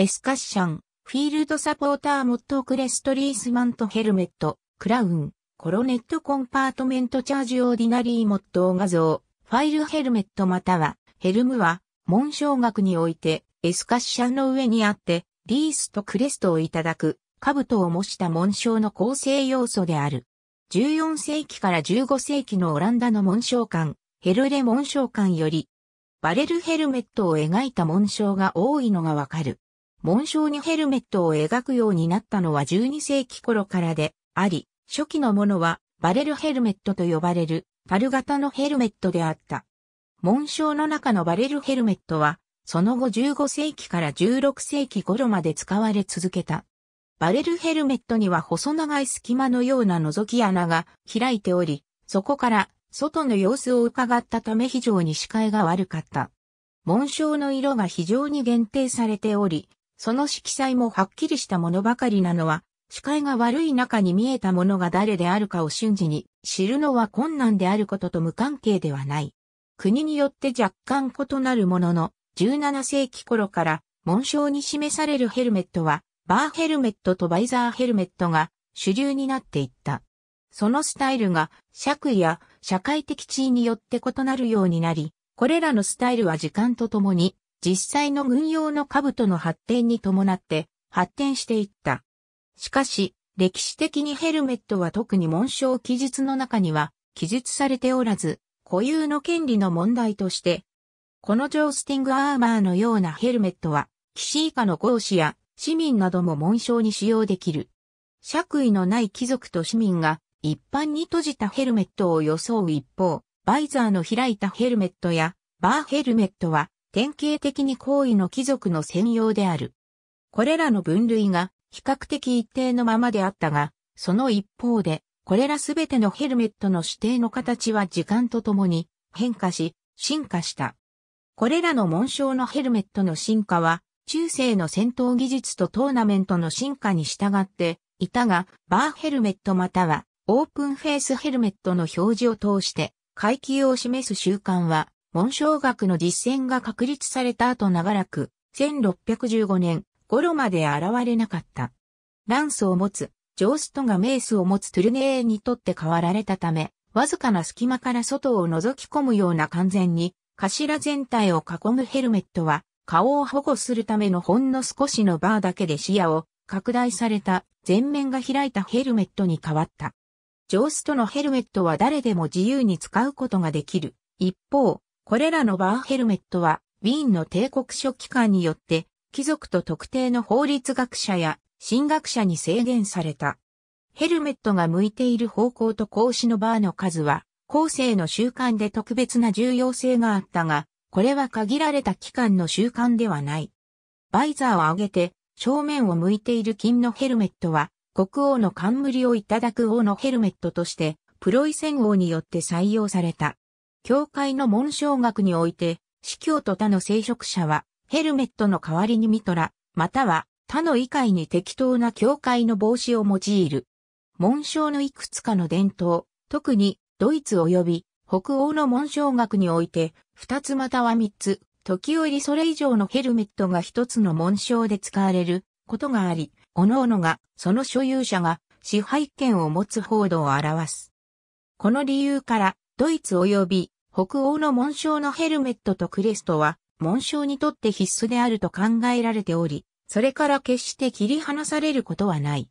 エスカッシャン、フィールドサポーターモットクレストリースマントヘルメット、クラウン、コロネットコンパートメントチャージオーディナリーモット画像、ファイルヘルメットまたは、ヘルムは、紋章学において、エスカッシャンの上にあって、リースとクレストをいただく、兜を模した紋章の構成要素である。14世紀から15世紀のオランダの紋章館、ヘルレ紋章館より、バレルヘルメットを描いた紋章が多いのがわかる。紋章にヘルメットを描くようになったのは12世紀頃からであり、初期のものはバレルヘルメットと呼ばれるパル型のヘルメットであった。紋章の中のバレルヘルメットは、その後15世紀から16世紀頃まで使われ続けた。バレルヘルメットには細長い隙間のような覗き穴が開いており、そこから外の様子を伺ったため非常に視界が悪かった。紋章の色が非常に限定されており、その色彩もはっきりしたものばかりなのは、視界が悪い中に見えたものが誰であるかを瞬時に知るのは困難であることと無関係ではない。国によって若干異なるものの、17世紀頃から紋章に示されるヘルメットは、バーヘルメットとバイザーヘルメットが主流になっていった。そのスタイルが尺や社会的地位によって異なるようになり、これらのスタイルは時間とともに実際の軍用の兜の発展に伴って発展していった。しかし、歴史的にヘルメットは特に紋章記述の中には記述されておらず、固有の権利の問題として、このジョースティングアーマーのようなヘルメットは、騎士以下の講師や市民なども紋章に使用できる。爵位のない貴族と市民が一般に閉じたヘルメットを装う一方、バイザーの開いたヘルメットやバーヘルメットは典型的に行為の貴族の専用である。これらの分類が比較的一定のままであったが、その一方で、これらすべてのヘルメットの指定の形は時間とともに変化し、進化した。これらの紋章のヘルメットの進化は、中世の戦闘技術とトーナメントの進化に従っていたが、バーヘルメットまたはオープンフェイスヘルメットの表示を通して階級を示す習慣は紋章学の実践が確立された後長らく、1615年頃まで現れなかった。ランスを持つ、ジョーストがメースを持つトゥルネーにとって変わられたため、わずかな隙間から外を覗き込むような完全に、頭全体を囲むヘルメットは、顔を保護するためのほんの少しのバーだけで視野を拡大された前面が開いたヘルメットに変わった。ジョーストのヘルメットは誰でも自由に使うことができる。一方、これらのバーヘルメットは、ウィーンの帝国書機関によって、貴族と特定の法律学者や神学者に制限された。ヘルメットが向いている方向と格子のバーの数は、後世の習慣で特別な重要性があったが、これは限られた期間の習慣ではない。バイザーを上げて、正面を向いている金のヘルメットは、国王の冠をいただく王のヘルメットとして、プロイセン王によって採用された。教会の紋章学において、司教と他の聖職者は、ヘルメットの代わりにミトラ、または他の異界に適当な教会の帽子を用いる。紋章のいくつかの伝統、特にドイツ及び北欧の紋章学において、二つまたは三つ、時折それ以上のヘルメットが一つの紋章で使われることがあり、各々がその所有者が支配権を持つ報道を表す。この理由から、ドイツ及び北欧の紋章のヘルメットとクレストは、紋章にとって必須であると考えられており、それから決して切り離されることはない。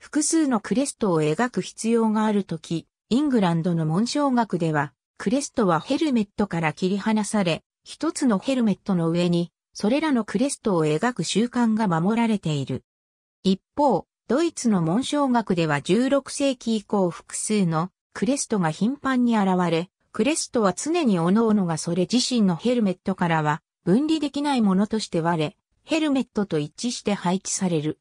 複数のクレストを描く必要があるとき、イングランドの紋章学では、クレストはヘルメットから切り離され、一つのヘルメットの上に、それらのクレストを描く習慣が守られている。一方、ドイツの紋章学では16世紀以降複数のクレストが頻繁に現れ、クレストは常に各々がそれ自身のヘルメットからは分離できないものとして割れ、ヘルメットと一致して配置される。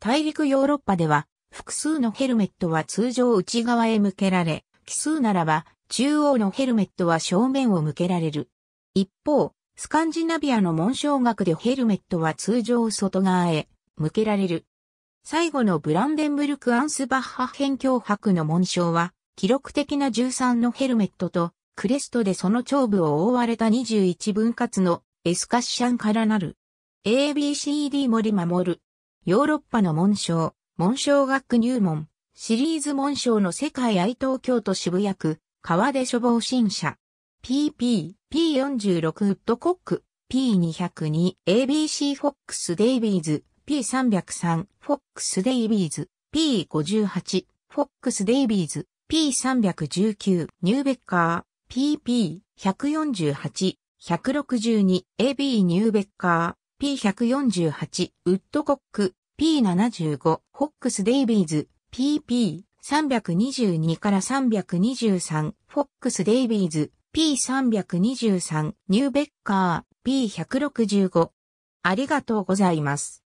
大陸ヨーロッパでは複数のヘルメットは通常内側へ向けられ、奇数ならば中央のヘルメットは正面を向けられる。一方、スカンジナビアの紋章学でヘルメットは通常外側へ向けられる。最後のブランデンブルク・アンスバッハ辺境博の紋章は記録的な13のヘルメットと、クレストでその頂部を覆われた21分割のエスカッシャンからなる。ABCD 森守る。ヨーロッパの紋章、紋章学入門、シリーズ紋章の世界愛東京都渋谷区、川出処方新社。PP、P46 ウッドコック、P202、ABC フォックスデイビーズ、P303、フォックスデイビーズ、P58、フォックスデイビーズ。P319、ニューベッカー、PP148、162、AB ニューベッカー、P148、ウッドコック、P75、ホックス・デイビーズ、PP322 から323、フォックス・デイビーズ、P323、ニューベッカー、P165。ありがとうございます。